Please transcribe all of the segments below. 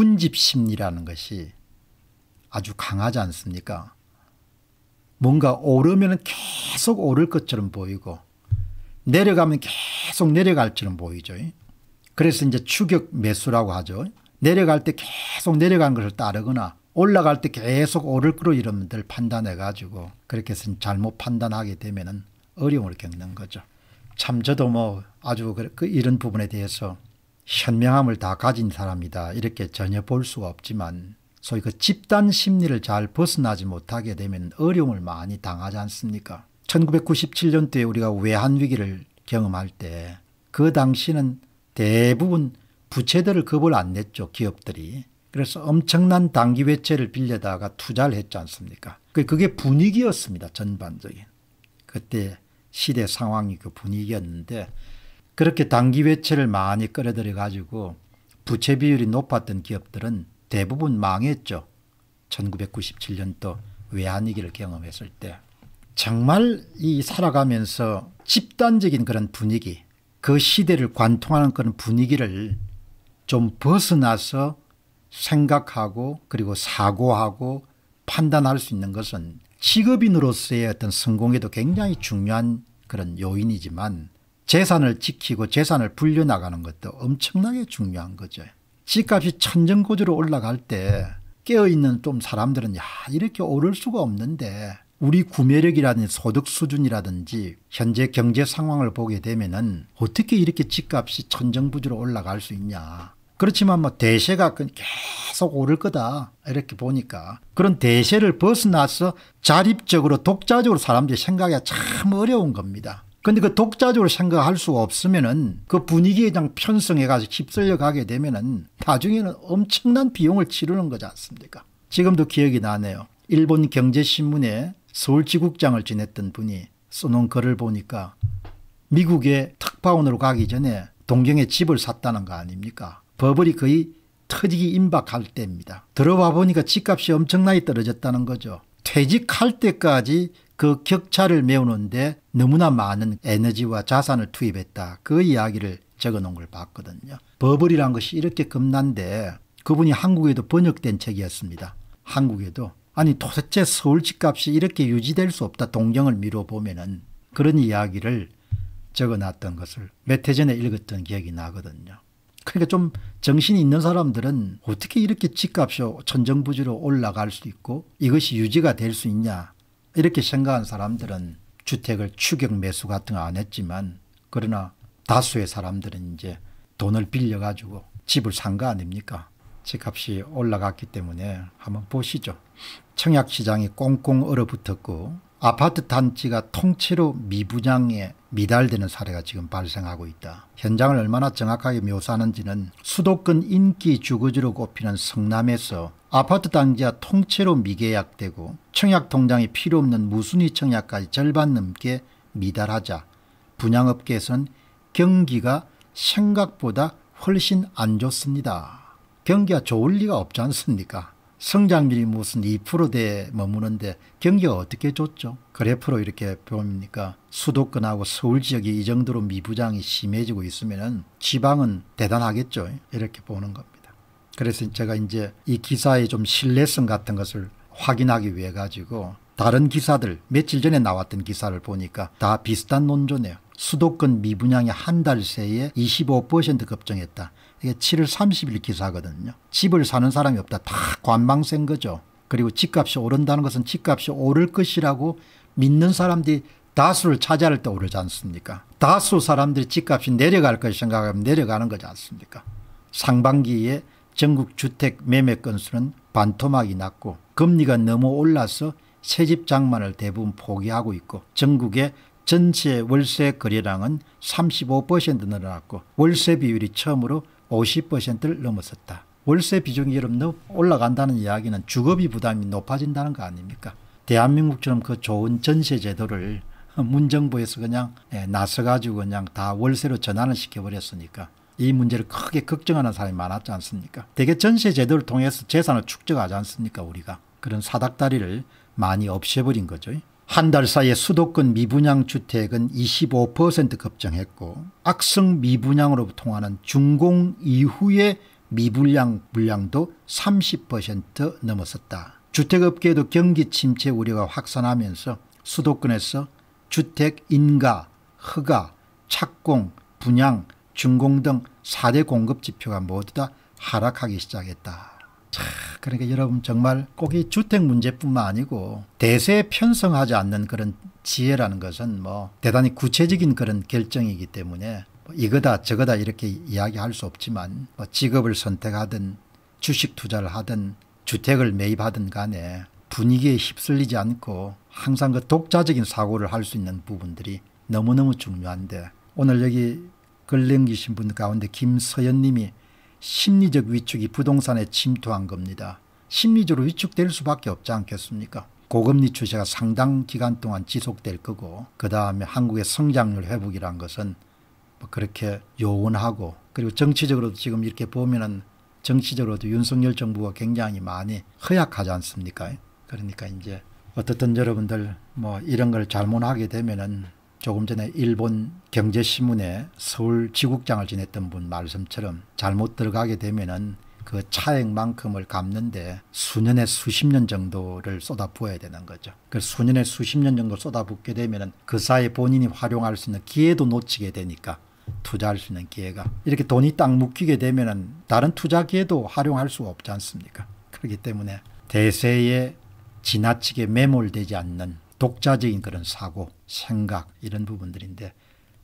군집 심리라는 것이 아주 강하지 않습니까? 뭔가 오르면 계속 오를 것처럼 보이고 내려가면 계속 내려갈처럼 보이죠. 그래서 이제 추격 매수라고 하죠. 내려갈 때 계속 내려간 것을 따르거나 올라갈 때 계속 오를 거로 이러들 판단해 가지고 그렇게 해서 잘못 판단하게 되면은 어려움을 겪는 거죠. 참 저도 뭐 아주 그, 그 이런 부분에 대해서 현명함을 다 가진 사람이다. 이렇게 전혀 볼 수가 없지만 소위 그 집단 심리를 잘 벗어나지 못하게 되면 어려움을 많이 당하지 않습니까? 1997년도에 우리가 외환위기를 경험할 때 그 당시는 대부분 부채들을 겁을안 냈죠. 기업들이. 그래서 엄청난 단기 외채를 빌려다가 투자를 했지 않습니까? 그, 그게 분위기였습니다. 전반적인. 그때 시대 상황이 그 분위기였는데 그렇게 단기 외채를 많이 끌어들여 가지고 부채 비율이 높았던 기업들은 대부분 망했죠. 1997년도 외환위기를 경험했을 때. 정말 이 살아가면서 집단적인 그런 분위기, 그 시대를 관통하는 그런 분위기를 좀 벗어나서 생각하고 그리고 사고하고 판단할 수 있는 것은 직업인으로서의 어떤 성공에도 굉장히 중요한 그런 요인이지만 재산을 지키고 재산을 불려나가는 것도 엄청나게 중요한 거죠. 집값이 천정고지로 올라갈 때 깨어있는 좀 사람들은 야 이렇게 오를 수가 없는데 우리 구매력이라든지 소득 수준이라든지 현재 경제 상황을 보게 되면 은 어떻게 이렇게 집값이 천정부지로 올라갈 수 있냐. 그렇지만 뭐 대세가 그 계속 오를 거다 이렇게 보니까 그런 대세를 벗어나서 자립적으로 독자적으로 사람들이 생각이 참 어려운 겁니다. 근데 그 독자적으로 생각할 수가 없으면은 그 분위기에 그냥 편성해가지고 집쓸려 가게 되면은 나중에는 엄청난 비용을 치르는 거지 않습니까? 지금도 기억이 나네요. 일본 경제신문에 서울지국장을 지냈던 분이 써놓은 글을 보니까 미국에 특파원으로 가기 전에 동경에 집을 샀다는 거 아닙니까? 버블이 거의 터지기 임박할 때입니다. 들어와 보니까 집값이 엄청나게 떨어졌다는 거죠. 퇴직할 때까지 그 격차를 메우는데 너무나 많은 에너지와 자산을 투입했다. 그 이야기를 적어 놓은 걸 봤거든요. 버블이란 것이 이렇게 겁난데 그분이 한국에도 번역된 책이었습니다. 한국에도. 아니 도대체 서울 집값이 이렇게 유지될 수 없다. 동경을 미뤄보면은 그런 이야기를 적어놨던 것을 몇 해 전에 읽었던 기억이 나거든요. 그러니까 좀 정신이 있는 사람들은 어떻게 이렇게 집값이 천정부지로 올라갈 수 있고 이것이 유지가 될 수 있냐 이렇게 생각한 사람들은 주택을 추격 매수 같은 거 안 했지만 그러나 다수의 사람들은 이제 돈을 빌려가지고 집을 산 거 아닙니까? 집값이 올라갔기 때문에 한번 보시죠. 청약시장이 꽁꽁 얼어붙었고 아파트 단지가 통째로 미분양에 미달되는 사례가 지금 발생하고 있다. 현장을 얼마나 정확하게 묘사하는지는 수도권 인기 주거지로 꼽히는 성남에서 아파트 단지와 통째로 미계약되고 청약 통장이 필요 없는 무순위 청약까지 절반 넘게 미달하자 분양업계에선 경기가 생각보다 훨씬 안 좋습니다. 경기가 좋을 리가 없지 않습니까? 성장률이 무슨 2%대에 머무는데 경기가 어떻게 좋죠? 그래프로 이렇게 보입니까? 수도권하고 서울 지역이 이 정도로 미부장이 심해지고 있으면 지방은 대단하겠죠. 이렇게 보는 겁니다. 그래서 제가 이제 이 기사의 좀 신뢰성 같은 것을 확인하기 위해 가지고 다른 기사들 며칠 전에 나왔던 기사를 보니까 다 비슷한 논조네요. 수도권 미분양이 한 달 새에 25% 급증했다. 이게 7월 30일 기사거든요. 집을 사는 사람이 없다. 다 관망센 거죠. 그리고 집값이 오른다는 것은 집값이 오를 것이라고 믿는 사람들이 다수를 차지할 때 오르지 않습니까? 다수 사람들이 집값이 내려갈 것을 생각하면 내려가는 거지 않습니까? 상반기에 전국 주택 매매 건수는 반토막이 났고 금리가 너무 올라서 새집 장만을 대부분 포기하고 있고 전국의 전체 월세 거래량은 35% 늘어났고 월세 비율이 처음으로 50%를 넘어섰다 월세 비중이 여러분 올라간다는 이야기는 주거비 부담이 높아진다는 거 아닙니까? 대한민국처럼 그 좋은 전세 제도를 문정부에서 그냥 예, 나서가지고 그냥 다 월세로 전환을 시켜버렸으니까 이 문제를 크게 걱정하는 사람이 많았지 않습니까? 대개 전세 제도를 통해서 재산을 축적하지 않습니까? 우리가 그런 사닥다리를 많이 없애버린 거죠. 한 달 사이에 수도권 미분양 주택은 25% 급증했고 악성 미분양으로 통하는 중공 이후의 미분양 물량도 30% 넘었었다. 주택업계에도 경기 침체 우려가 확산하면서 수도권에서 주택 인가, 허가, 착공, 분양, 중공 등 4대 공급 지표가 모두 다 하락하기 시작했다. 자, 그러니까 여러분 정말 꼭 이 주택 문제뿐만 아니고 대세에 편성하지 않는 그런 지혜라는 것은 뭐 대단히 구체적인 그런 결정이기 때문에 뭐 이거다 저거다 이렇게 이야기할 수 없지만 뭐 직업을 선택하든 주식 투자를 하든 주택을 매입하든 간에 분위기에 휩쓸리지 않고 항상 그 독자적인 사고를 할 수 있는 부분들이 너무너무 중요한데 오늘 여기 글넘기신 분 가운데 김서연님이 심리적 위축이 부동산에 침투한 겁니다. 심리적으로 위축될 수밖에 없지 않겠습니까? 고금리 추세가 상당 기간 동안 지속될 거고 그 다음에 한국의 성장률 회복이란 것은 뭐 그렇게 요원하고 그리고 정치적으로도 지금 이렇게 보면은 정치적으로도 윤석열 정부가 굉장히 많이 허약하지 않습니까? 그러니까 이제 어떻든 여러분들 뭐 이런 걸 잘못하게 되면은 조금 전에 일본 경제신문에 서울 지국장을 지냈던 분 말씀처럼 잘못 들어가게 되면은 그 차액만큼을 갚는데 수년에 수십 년 정도를 쏟아부어야 되는 거죠. 그 수년에 수십 년 정도 쏟아붓게 되면은 그 사이 본인이 활용할 수 있는 기회도 놓치게 되니까 투자할 수 있는 기회가 이렇게 돈이 딱 묶이게 되면은 다른 투자 기회도 활용할 수 없지 않습니까? 그렇기 때문에 대세에 지나치게 매몰되지 않는 독자적인 그런 사고, 생각 이런 부분들인데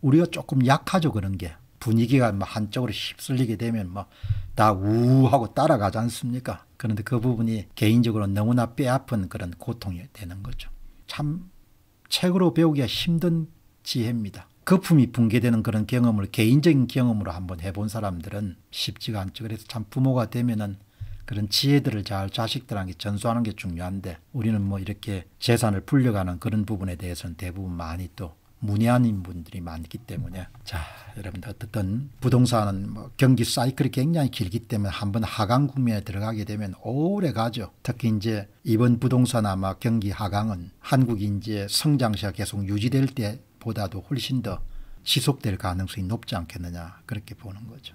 우리가 조금 약하죠 그런 게 분위기가 뭐 한쪽으로 휩쓸리게 되면 뭐다 우하고 따라가지 않습니까? 그런데 그 부분이 개인적으로 너무나 뼈아픈 그런 고통이 되는 거죠. 참 책으로 배우기가 힘든 지혜입니다. 거품이 붕괴되는 그런 경험을 개인적인 경험으로 한번 해본 사람들은 쉽지가 않죠. 그래서 참 부모가 되면은 그런 지혜들을 잘 자식들에게 전수하는 게 중요한데 우리는 뭐 이렇게 재산을 불려가는 그런 부분에 대해서는 대부분 많이 또 문외한인 분들이 많기 때문에 자 여러분들 어떻든 부동산은 뭐 경기 사이클이 굉장히 길기 때문에 한번 하강 국면에 들어가게 되면 오래 가죠. 특히 이제 이번 부동산 아마 경기 하강은 한국 이제 성장세가 계속 유지될 때보다도 훨씬 더 지속될 가능성이 높지 않겠느냐 그렇게 보는 거죠.